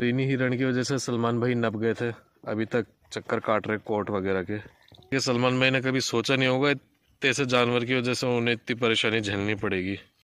René तो हिरण की वजह से सलमान भाई नप गए थे अभी तक चक्कर काट रहे कोर्ट वगैरह के ये सलमान भाई ने कभी सोचा नहीं होगा इतने से जानवर की वजह से उन्हें इतनी परेशानी झेलनी पड़ेगी